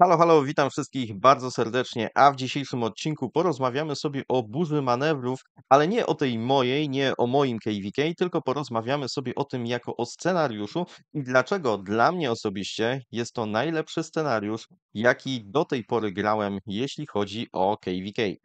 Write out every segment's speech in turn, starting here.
Halo, halo, witam wszystkich bardzo serdecznie, a w dzisiejszym odcinku porozmawiamy sobie o burzy manewrów, ale nie o tej mojej, nie o moim KVK, tylko porozmawiamy sobie o tym jako o scenariuszu i dlaczego dla mnie osobiście jest to najlepszy scenariusz, jaki do tej pory grałem, jeśli chodzi o KVK.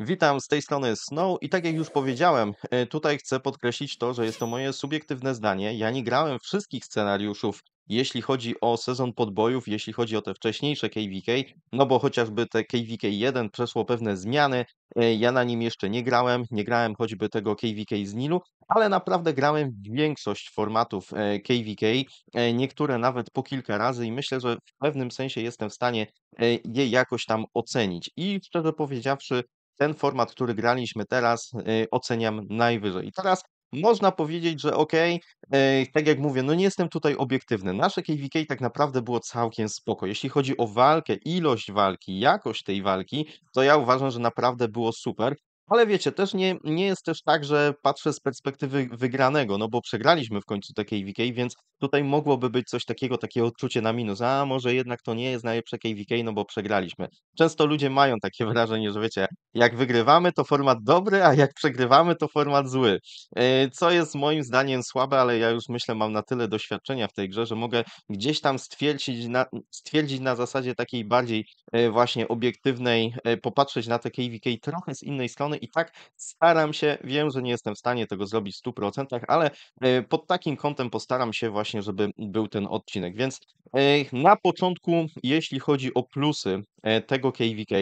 Witam, z tej strony Snow i tak jak już powiedziałem, e, tutaj chcę podkreślić to, że jest to moje subiektywne zdanie. Ja nie grałem wszystkich scenariuszów, jeśli chodzi o sezon podbojów, jeśli chodzi o te wcześniejsze KVK, no bo chociażby te KVK 1 przeszło pewne zmiany, e, ja na nim jeszcze nie grałem, nie grałem choćby tego KVK z Nilu, ale naprawdę grałem większość formatów KVK, e, niektóre nawet po kilka razy i myślę, że w pewnym sensie jestem w stanie je jakoś tam ocenić. I szczerze powiedziawszy, ten format, który graliśmy teraz, y, oceniam najwyżej. I teraz można powiedzieć, że ok, tak jak mówię, no nie jestem tutaj obiektywny. Nasze KVK tak naprawdę było całkiem spoko. Jeśli chodzi o walkę, ilość walki, jakość tej walki, to ja uważam, że naprawdę było super. Ale wiecie, też nie, nie jest też tak, że patrzę z perspektywy wygranego, no bo przegraliśmy w końcu te KVK, więc tutaj mogłoby być coś takiego, takie odczucie na minus, a może jednak to nie jest najlepsze KVK, no bo przegraliśmy. Często ludzie mają takie wrażenie, że wiecie, jak wygrywamy to format dobry, a jak przegrywamy to format zły. E, co jest moim zdaniem słabe, ale ja już myślę, mam na tyle doświadczenia w tej grze, że mogę gdzieś tam stwierdzić na, stwierdzić na zasadzie takiej bardziej e, właśnie obiektywnej, e, popatrzeć na te KVK trochę z innej strony i tak staram się, wiem, że nie jestem w stanie tego zrobić w 100%, ale e, pod takim kątem postaram się właśnie, żeby był ten odcinek. Więc e, na początku, jeśli chodzi o plusy e, tego KVK,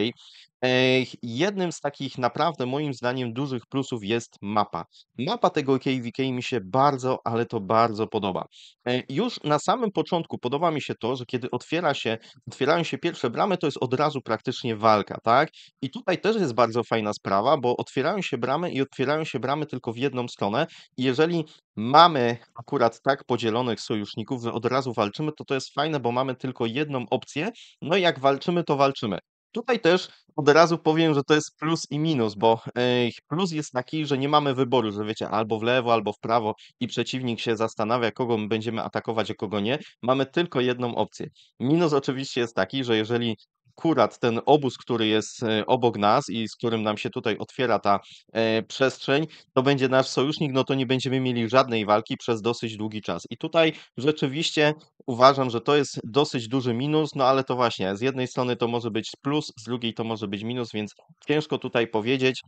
Jednym z takich naprawdę moim zdaniem dużych plusów jest mapa. Mapa tego KVK mi się bardzo, ale to bardzo podoba. E, już na samym początku podoba mi się to, że kiedy otwiera się, otwierają się pierwsze bramy, to jest od razu praktycznie walka, tak? I tutaj też jest bardzo fajna sprawa, bo otwierają się bramy i otwierają się bramy tylko w jedną stronę. I jeżeli mamy akurat tak podzielonych sojuszników, że od razu walczymy, to to jest fajne, bo mamy tylko jedną opcję. No i jak walczymy, to walczymy. Tutaj też od razu powiem, że to jest plus i minus, bo e, plus jest taki, że nie mamy wyboru, że wiecie, albo w lewo, albo w prawo i przeciwnik się zastanawia, kogo będziemy atakować, a kogo nie. Mamy tylko jedną opcję. Minus oczywiście jest taki, że jeżeli akurat ten obóz, który jest e, obok nas i z którym nam się tutaj otwiera ta e, przestrzeń, to będzie nasz sojusznik, no to nie będziemy mieli żadnej walki przez dosyć długi czas. I tutaj rzeczywiście uważam, że to jest dosyć duży minus, no ale to właśnie z jednej strony to może być plus, z drugiej to może być minus, więc ciężko tutaj powiedzieć,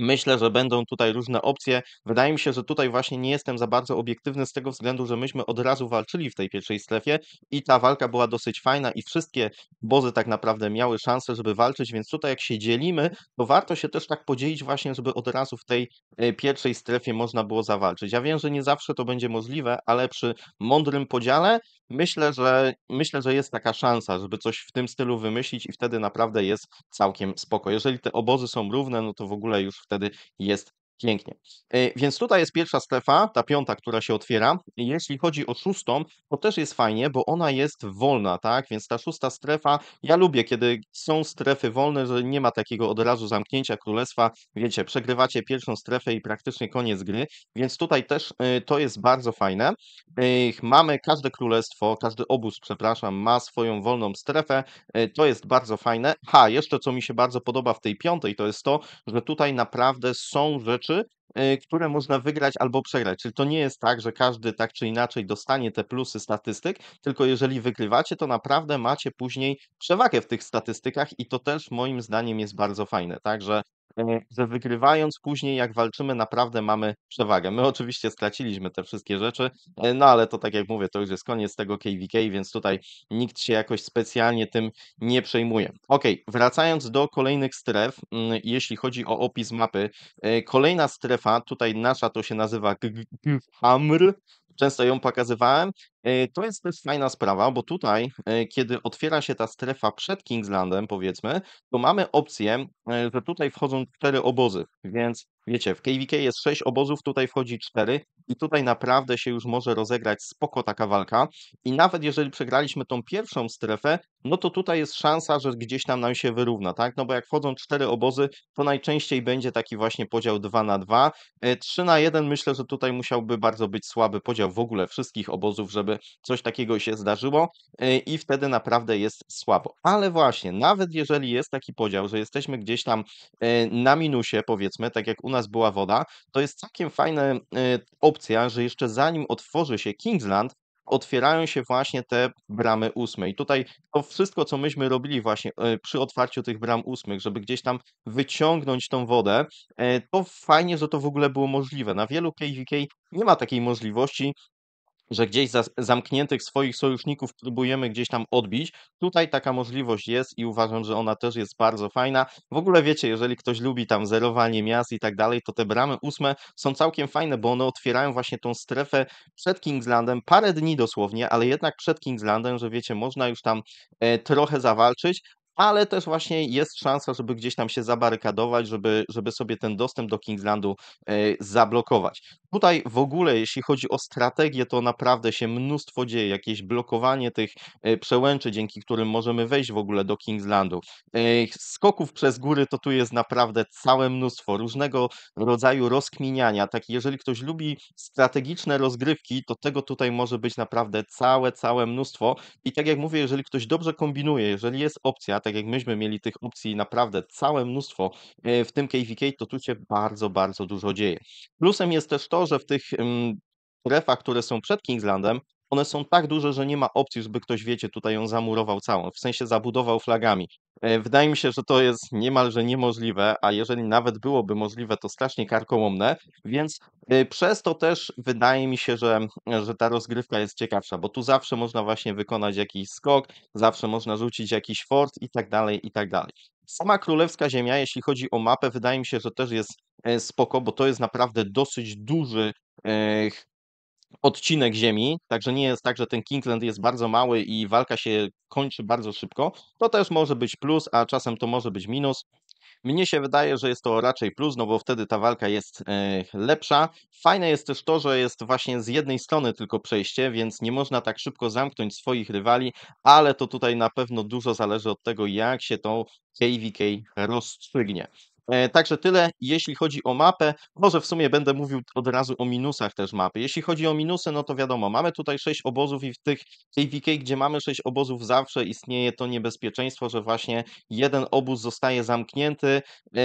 Myślę, że będą tutaj różne opcje. Wydaje mi się, że tutaj właśnie nie jestem za bardzo obiektywny z tego względu, że myśmy od razu walczyli w tej pierwszej strefie i ta walka była dosyć fajna i wszystkie bozy tak naprawdę miały szansę, żeby walczyć, więc tutaj jak się dzielimy, to warto się też tak podzielić właśnie, żeby od razu w tej e, pierwszej strefie można było zawalczyć. Ja wiem, że nie zawsze to będzie możliwe, ale przy mądrym podziale myślę, że myślę, że jest taka szansa, żeby coś w tym stylu wymyślić i wtedy naprawdę jest całkiem spoko. Jeżeli te obozy są równe, no to w ogóle już wtedy jest Pięknie. E, więc tutaj jest pierwsza strefa, ta piąta, która się otwiera. Jeśli chodzi o szóstą, to też jest fajnie, bo ona jest wolna, tak? Więc ta szósta strefa, ja lubię, kiedy są strefy wolne, że nie ma takiego od razu zamknięcia królestwa. Wiecie, przegrywacie pierwszą strefę i praktycznie koniec gry, więc tutaj też e, to jest bardzo fajne. E, mamy każde królestwo, każdy obóz, przepraszam, ma swoją wolną strefę. To jest bardzo fajne. Ha, jeszcze co mi się bardzo podoba w tej piątej, to jest to, że tutaj naprawdę są rzeczy, rzeczy, e, które można wygrać albo przegrać. Czyli to nie jest tak, że każdy tak czy inaczej dostanie te plusy statystyk, tylko jeżeli wygrywacie, to naprawdę macie później przewagę w tych statystykach i to też moim zdaniem jest bardzo fajne. Także E, że wygrywając później, jak walczymy, naprawdę mamy przewagę. My oczywiście straciliśmy te wszystkie rzeczy, e, no ale to tak jak mówię, to już jest koniec tego KVK, więc tutaj nikt się jakoś specjalnie tym nie przejmuje. Ok, wracając do kolejnych stref, mm, jeśli chodzi o opis mapy, e, kolejna strefa, tutaj nasza to się nazywa Hamr, często ją pokazywałem. E, to jest też fajna sprawa, bo tutaj, e, kiedy otwiera się ta strefa przed Kingslandem, powiedzmy, to mamy opcję, e, że tutaj wchodzą cztery obozy, więc Wiecie, w KVK jest sześć obozów, tutaj wchodzi cztery i tutaj naprawdę się już może rozegrać spoko taka walka i nawet jeżeli przegraliśmy tą pierwszą strefę, no to tutaj jest szansa, że gdzieś tam nam się wyrówna, tak? No bo jak wchodzą cztery obozy, to najczęściej będzie taki właśnie podział 2 na 2. 3 e, na 1 myślę, że tutaj musiałby bardzo być słaby podział w ogóle wszystkich obozów, żeby coś takiego się zdarzyło e, i wtedy naprawdę jest słabo. Ale właśnie, nawet jeżeli jest taki podział, że jesteśmy gdzieś tam e, na minusie powiedzmy, tak jak u nas nas była woda, to jest całkiem fajna e, opcja, że jeszcze zanim otworzy się Kingsland, otwierają się właśnie te bramy ósme. I tutaj to wszystko, co myśmy robili właśnie e, przy otwarciu tych bram ósmych, żeby gdzieś tam wyciągnąć tą wodę, e, to fajnie, że to w ogóle było możliwe. Na wielu KVK nie ma takiej możliwości, że gdzieś za, zamkniętych swoich sojuszników próbujemy gdzieś tam odbić. Tutaj taka możliwość jest i uważam, że ona też jest bardzo fajna. W ogóle wiecie, jeżeli ktoś lubi tam zerowanie miast i tak dalej, to te bramy ósme są całkiem fajne, bo one otwierają właśnie tą strefę przed Kingslandem, parę dni dosłownie, ale jednak przed Kingslandem, że wiecie, można już tam e, trochę zawalczyć, ale też właśnie jest szansa, żeby gdzieś tam się zabarykadować, żeby, żeby sobie ten dostęp do Kingslandu e, zablokować. Tutaj w ogóle, jeśli chodzi o strategię, to naprawdę się mnóstwo dzieje, jakieś blokowanie tych e, przełęczy, dzięki którym możemy wejść w ogóle do Kingslandu. E, skoków przez góry to tu jest naprawdę całe mnóstwo, różnego rodzaju rozkminiania. Tak, jeżeli ktoś lubi strategiczne rozgrywki, to tego tutaj może być naprawdę całe, całe mnóstwo. I tak jak mówię, jeżeli ktoś dobrze kombinuje, jeżeli jest opcja, tak jak myśmy mieli tych opcji naprawdę całe mnóstwo e, w tym KVK, to tu się bardzo, bardzo dużo dzieje. Plusem jest też to, że w tych mm, strefach, które są przed Kingslandem, one są tak duże, że nie ma opcji, żeby ktoś, wiecie, tutaj ją zamurował całą, w sensie zabudował flagami. E, wydaje mi się, że to jest niemalże niemożliwe, a jeżeli nawet byłoby możliwe, to strasznie karkołomne, więc e, przez to też wydaje mi się, że, że ta rozgrywka jest ciekawsza, bo tu zawsze można właśnie wykonać jakiś skok, zawsze można rzucić jakiś fort i tak dalej, i tak dalej. Sama Królewska Ziemia, jeśli chodzi o mapę, wydaje mi się, że też jest e, spoko, bo to jest naprawdę dosyć duży odcinek ziemi, także nie jest tak, że ten Kingland jest bardzo mały i walka się kończy bardzo szybko, to też może być plus, a czasem to może być minus. Mnie się wydaje, że jest to raczej plus, no bo wtedy ta walka jest e, lepsza. Fajne jest też to, że jest właśnie z jednej strony tylko przejście, więc nie można tak szybko zamknąć swoich rywali, ale to tutaj na pewno dużo zależy od tego, jak się to KVK rozstrzygnie. E, także tyle, jeśli chodzi o mapę. Może w sumie będę mówił od razu o minusach też mapy. Jeśli chodzi o minusy, no to wiadomo, mamy tutaj sześć obozów i w tych KVK, gdzie mamy sześć obozów, zawsze istnieje to niebezpieczeństwo, że właśnie jeden obóz zostaje zamknięty. E,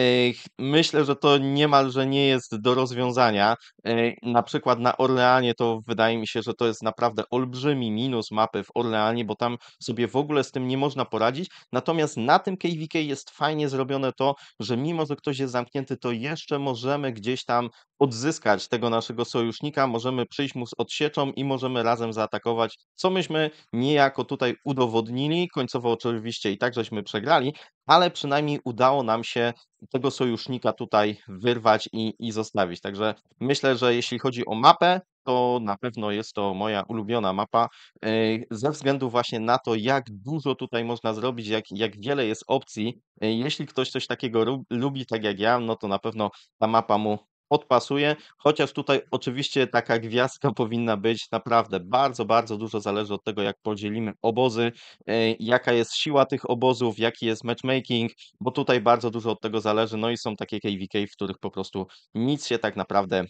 myślę, że to niemalże nie jest do rozwiązania. E, na przykład na Orleanie to wydaje mi się, że to jest naprawdę olbrzymi minus mapy w Orleanie, bo tam sobie w ogóle z tym nie można poradzić. Natomiast na tym KVK jest fajnie zrobione to, że mimo, że ktoś jest zamknięty, to jeszcze możemy gdzieś tam odzyskać tego naszego sojusznika, możemy przyjść mu z odsieczą i możemy razem zaatakować, co myśmy niejako tutaj udowodnili. Końcowo oczywiście i tak żeśmy przegrali, ale przynajmniej udało nam się tego sojusznika tutaj wyrwać i, i zostawić. Także myślę, że jeśli chodzi o mapę, to na pewno jest to moja ulubiona mapa, e, ze względu właśnie na to, jak dużo tutaj można zrobić, jak, jak wiele jest opcji. E, jeśli ktoś coś takiego lubi, tak jak ja, no to na pewno ta mapa mu odpasuje. chociaż tutaj oczywiście taka gwiazdka powinna być naprawdę bardzo, bardzo dużo zależy od tego, jak podzielimy obozy, e, jaka jest siła tych obozów, jaki jest matchmaking, bo tutaj bardzo dużo od tego zależy, no i są takie KVK, w których po prostu nic się tak naprawdę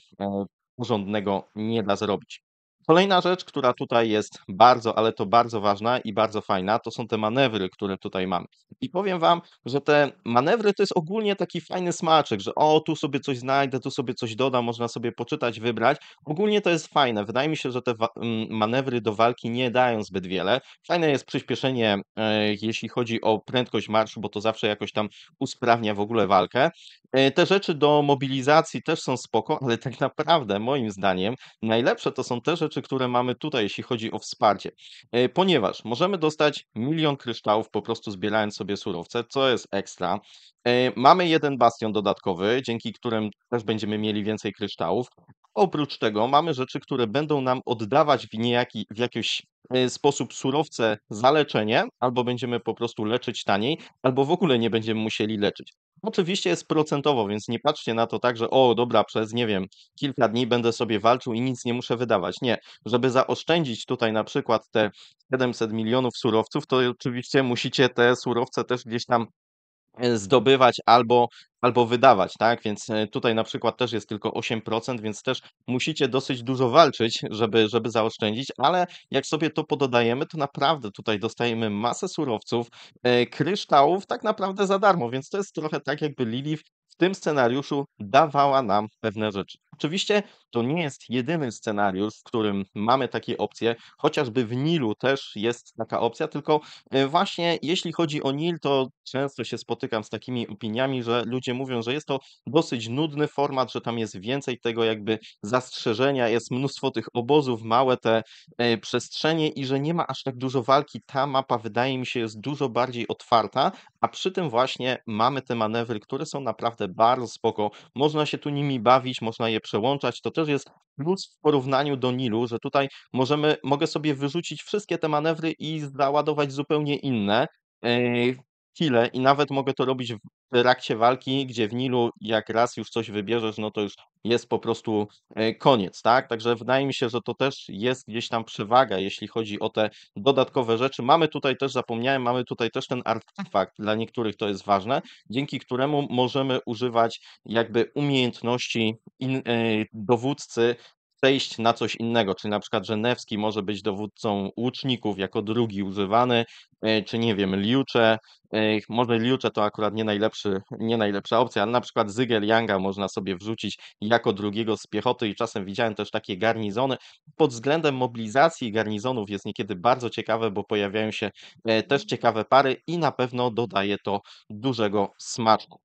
porządnego nie da zrobić. Kolejna rzecz, która tutaj jest bardzo, ale to bardzo ważna i bardzo fajna, to są te manewry, które tutaj mamy. I powiem Wam, że te manewry to jest ogólnie taki fajny smaczek, że o, tu sobie coś znajdę, tu sobie coś dodam, można sobie poczytać, wybrać. Ogólnie to jest fajne. Wydaje mi się, że te mm, manewry do walki nie dają zbyt wiele. Fajne jest przyspieszenie, e, jeśli chodzi o prędkość marszu, bo to zawsze jakoś tam usprawnia w ogóle walkę. E, te rzeczy do mobilizacji też są spoko, ale tak naprawdę moim zdaniem najlepsze to są te rzeczy, rzeczy, które mamy tutaj, jeśli chodzi o wsparcie. E, ponieważ możemy dostać milion kryształów po prostu zbierając sobie surowce, co jest ekstra. E, mamy jeden bastion dodatkowy, dzięki którym też będziemy mieli więcej kryształów. Oprócz tego mamy rzeczy, które będą nam oddawać w, niejaki, w jakiś e, sposób surowce za leczenie, albo będziemy po prostu leczyć taniej, albo w ogóle nie będziemy musieli leczyć. Oczywiście jest procentowo, więc nie patrzcie na to tak, że o, dobra, przez nie wiem, kilka dni będę sobie walczył i nic nie muszę wydawać. Nie, żeby zaoszczędzić tutaj na przykład te 700 milionów surowców, to oczywiście musicie te surowce też gdzieś tam E, zdobywać albo, albo wydawać, tak? Więc e, tutaj na przykład też jest tylko 8%, więc też musicie dosyć dużo walczyć, żeby, żeby zaoszczędzić, ale jak sobie to pododajemy, to naprawdę tutaj dostajemy masę surowców, e, kryształów tak naprawdę za darmo, więc to jest trochę tak, jakby Lilith w tym scenariuszu dawała nam pewne rzeczy. Oczywiście to nie jest jedyny scenariusz, w którym mamy takie opcje, chociażby w Nilu też jest taka opcja, tylko e, właśnie jeśli chodzi o Nil, to często się spotykam z takimi opiniami, że ludzie mówią, że jest to dosyć nudny format, że tam jest więcej tego jakby zastrzeżenia, jest mnóstwo tych obozów, małe te e, przestrzenie i że nie ma aż tak dużo walki. Ta mapa wydaje mi się jest dużo bardziej otwarta, a przy tym właśnie mamy te manewry, które są naprawdę bardzo spoko. Można się tu nimi bawić, można je przełączać. To też jest plus w porównaniu do Nilu, że tutaj możemy, mogę sobie wyrzucić wszystkie te manewry i załadować zupełnie inne. Yy, chwilę i nawet mogę to robić w trakcie walki, gdzie w Nilu jak raz już coś wybierzesz, no to już jest po prostu e, koniec, tak? Także wydaje mi się, że to też jest gdzieś tam przewaga, jeśli chodzi o te dodatkowe rzeczy. Mamy tutaj też, zapomniałem, mamy tutaj też ten artefakt, dla niektórych to jest ważne, dzięki któremu możemy używać jakby umiejętności in, e, dowódcy przejść na coś innego, czyli na przykład, że Newski może być dowódcą łuczników jako drugi używany, e, czy nie wiem, Liucze, e, może Liucze to akurat nie, najlepszy, nie najlepsza opcja, ale na przykład Zygel Yanga można sobie wrzucić jako drugiego z piechoty i czasem widziałem też takie garnizony. Pod względem mobilizacji garnizonów jest niekiedy bardzo ciekawe, bo pojawiają się e, też ciekawe pary i na pewno dodaje to dużego smaczku.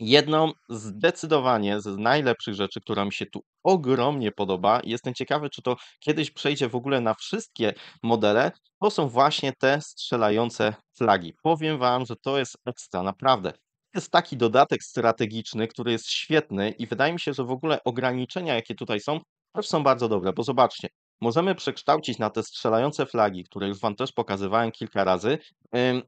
Jedną zdecydowanie z najlepszych rzeczy, która mi się tu ogromnie podoba, jestem ciekawy, czy to kiedyś przejdzie w ogóle na wszystkie modele, to są właśnie te strzelające flagi. Powiem Wam, że to jest ekstra, naprawdę jest taki dodatek strategiczny, który jest świetny i wydaje mi się, że w ogóle ograniczenia, jakie tutaj są, też są bardzo dobre, bo zobaczcie, możemy przekształcić na te strzelające flagi, które już Wam też pokazywałem kilka razy.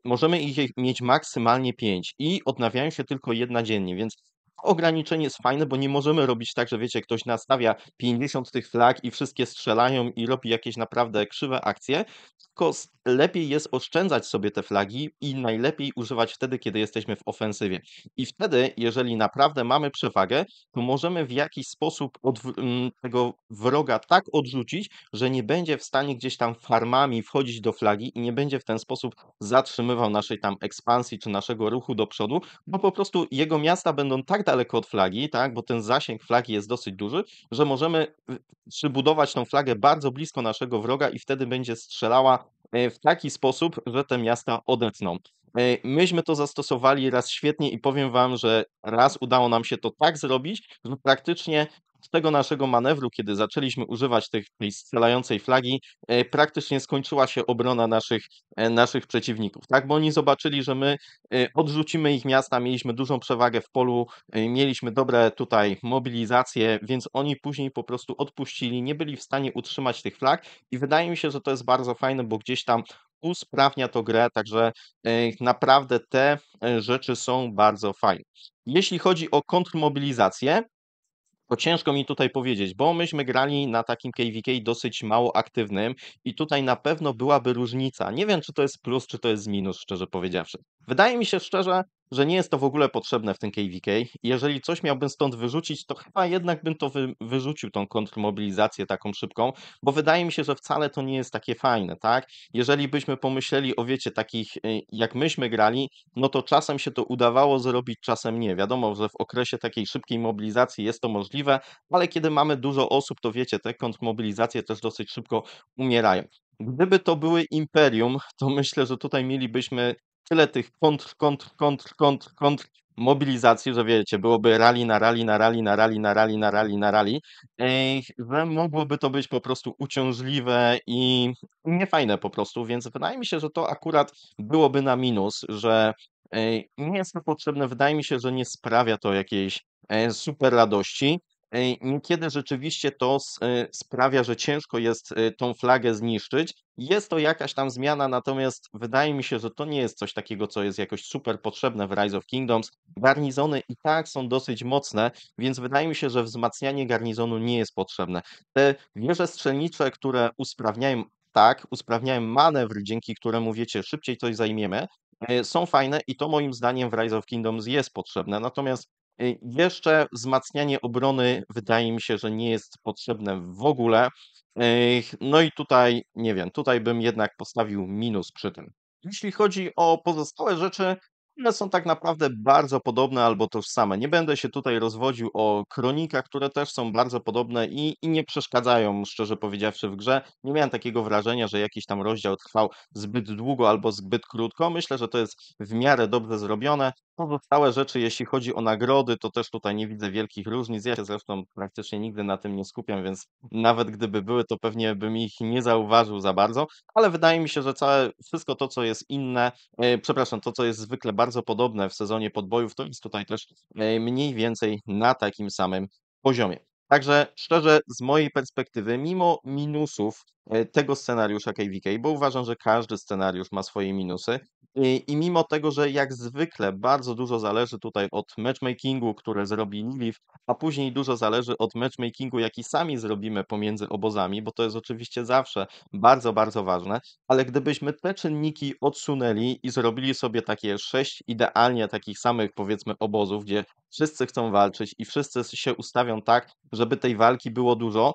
Możemy ich mieć maksymalnie 5 i odnawiają się tylko jedna dziennie, więc ograniczenie jest fajne, bo nie możemy robić tak, że wiecie, ktoś nastawia 50 tych flag i wszystkie strzelają i robi jakieś naprawdę krzywe akcje, tylko lepiej jest oszczędzać sobie te flagi i najlepiej używać wtedy, kiedy jesteśmy w ofensywie. I wtedy, jeżeli naprawdę mamy przewagę, to możemy w jakiś sposób mm, tego wroga tak odrzucić, że nie będzie w stanie gdzieś tam farmami wchodzić do flagi i nie będzie w ten sposób zatrzymywał naszej tam ekspansji czy naszego ruchu do przodu, bo po prostu jego miasta będą tak daleko od flagi, tak, bo ten zasięg flagi jest dosyć duży, że możemy przybudować tą flagę bardzo blisko naszego wroga i wtedy będzie strzelała e, w w taki sposób, że te miasta odetchną. E, myśmy to zastosowali raz świetnie i powiem Wam, że raz udało nam się to tak zrobić, że praktycznie z tego naszego manewru, kiedy zaczęliśmy używać tej, scelającej strzelającej flagi, e, praktycznie skończyła się obrona naszych, e, naszych przeciwników, tak? Bo oni zobaczyli, że my odrzucimy ich miasta, mieliśmy dużą przewagę w polu, mieliśmy dobre tutaj mobilizacje, więc oni później po prostu odpuścili, nie byli w stanie utrzymać tych flag i wydaje mi się, że to jest bardzo fajne, bo gdzieś tam usprawnia to grę, także e, naprawdę te e, rzeczy są bardzo fajne. Jeśli chodzi o kontrmobilizację, to ciężko mi tutaj powiedzieć, bo myśmy grali na takim KVK dosyć mało aktywnym i tutaj na pewno byłaby różnica. Nie wiem, czy to jest plus, czy to jest minus, szczerze powiedziawszy. Wydaje mi się szczerze, że nie jest to w ogóle potrzebne w tym KVK. Jeżeli coś miałbym stąd wyrzucić, to chyba jednak bym to wy, wyrzucił, tą kontrmobilizację taką szybką, bo wydaje mi się, że wcale to nie jest takie fajne, tak? Jeżeli byśmy pomyśleli o, wiecie, takich, y, jak myśmy grali, no to czasem się to udawało zrobić, czasem nie. Wiadomo, że w okresie takiej szybkiej mobilizacji jest to możliwe, ale kiedy mamy dużo osób, to wiecie, te kontrmobilizacje też dosyć szybko umierają. Gdyby to były imperium, to myślę, że tutaj mielibyśmy tyle tych kontr, kontr, kontr, kontr, kontr mobilizacji, że wiecie, byłoby rali na rali na rali na rali na rali na rali na rali, że mogłoby to być po prostu uciążliwe i niefajne po prostu, więc wydaje mi się, że to akurat byłoby na minus, że nie jest to potrzebne, wydaje mi się, że nie sprawia to jakiejś e, super radości niekiedy rzeczywiście to e, sprawia, że ciężko jest e, tą flagę zniszczyć. Jest to jakaś tam zmiana, natomiast wydaje mi się, że to nie jest coś takiego, co jest jakoś super potrzebne w Rise of Kingdoms. Garnizony i tak są dosyć mocne, więc wydaje mi się, że wzmacnianie garnizonu nie jest potrzebne. Te wieże strzelnicze, które usprawniają tak, usprawniają manewr, dzięki któremu wiecie, szybciej coś zajmiemy, e, są fajne i to moim zdaniem w Rise of Kingdoms jest potrzebne. Natomiast Y, jeszcze wzmacnianie obrony wydaje mi się, że nie jest potrzebne w ogóle. No i tutaj, nie wiem, tutaj bym jednak postawił minus przy tym. Jeśli chodzi o pozostałe rzeczy, one są tak naprawdę bardzo podobne albo tożsame. Nie będę się tutaj rozwodził o kronikach, które też są bardzo podobne i, i nie przeszkadzają, szczerze powiedziawszy, w grze. Nie miałem takiego wrażenia, że jakiś tam rozdział trwał zbyt długo albo zbyt krótko. Myślę, że to jest w miarę dobrze zrobione. Pozostałe rzeczy, jeśli chodzi o nagrody, to też tutaj nie widzę wielkich różnic. Ja się zresztą praktycznie nigdy na tym nie skupiam, więc nawet gdyby były, to pewnie bym ich nie zauważył za bardzo, ale wydaje mi się, że całe wszystko to, co jest inne, e, przepraszam, to, co jest zwykle bardzo podobne w sezonie podbojów, to jest tutaj też e, mniej więcej na takim samym poziomie. Także szczerze, z mojej perspektywy, mimo minusów E, tego scenariusza KVK, bo uważam, że każdy scenariusz ma swoje minusy. I, mimo tego, że jak zwykle bardzo dużo zależy tutaj od matchmakingu, które zrobi Lilith, a później dużo zależy od matchmakingu, jaki sami zrobimy pomiędzy obozami, bo to jest oczywiście zawsze bardzo, bardzo ważne, ale gdybyśmy te czynniki odsunęli i zrobili sobie takie sześć idealnie takich samych powiedzmy obozów, gdzie wszyscy chcą walczyć i wszyscy się ustawią tak, żeby tej walki było dużo,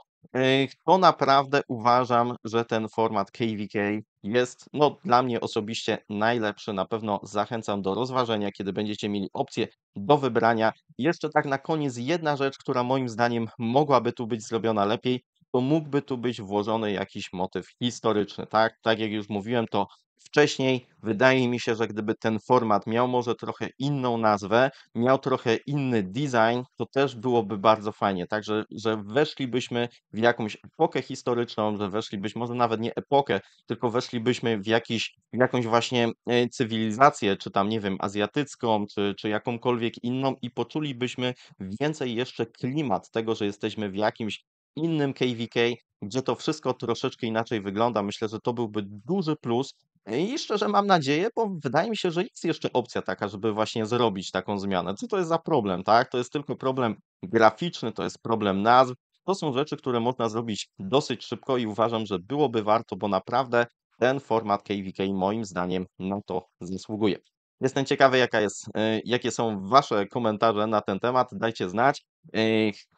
to naprawdę uważam, że ten format KVK jest no, dla mnie osobiście najlepszy. Na pewno zachęcam do rozważenia, kiedy będziecie mieli opcję do wybrania. Jeszcze tak na koniec jedna rzecz, która moim zdaniem mogłaby tu być zrobiona lepiej, to mógłby tu być włożony jakiś motyw historyczny, tak? Tak jak już mówiłem, to wcześniej wydaje mi się, że gdyby ten format miał może trochę inną nazwę, miał trochę inny design, to też byłoby bardzo fajnie, tak, że, że weszlibyśmy w jakąś epokę historyczną, że weszlibyśmy, może nawet nie epokę, tylko weszlibyśmy w, jakiś, w jakąś właśnie e, cywilizację, czy tam, nie wiem, azjatycką, czy, czy jakąkolwiek inną i poczulibyśmy więcej jeszcze klimat tego, że jesteśmy w jakimś innym KVK, gdzie to wszystko troszeczkę inaczej wygląda. Myślę, że to byłby duży plus i szczerze mam nadzieję, bo wydaje mi się, że jest jeszcze opcja taka, żeby właśnie zrobić taką zmianę. Co to jest za problem, tak? To jest tylko problem graficzny, to jest problem nazw. To są rzeczy, które można zrobić dosyć szybko i uważam, że byłoby warto, bo naprawdę ten format KVK moim zdaniem na to zasługuje. Jestem ciekawy, jaka jest, e, jakie są Wasze komentarze na ten temat. Dajcie znać.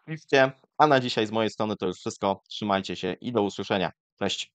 Piszcie. E, A na dzisiaj z mojej strony to już wszystko. Trzymajcie się i do usłyszenia. Cześć.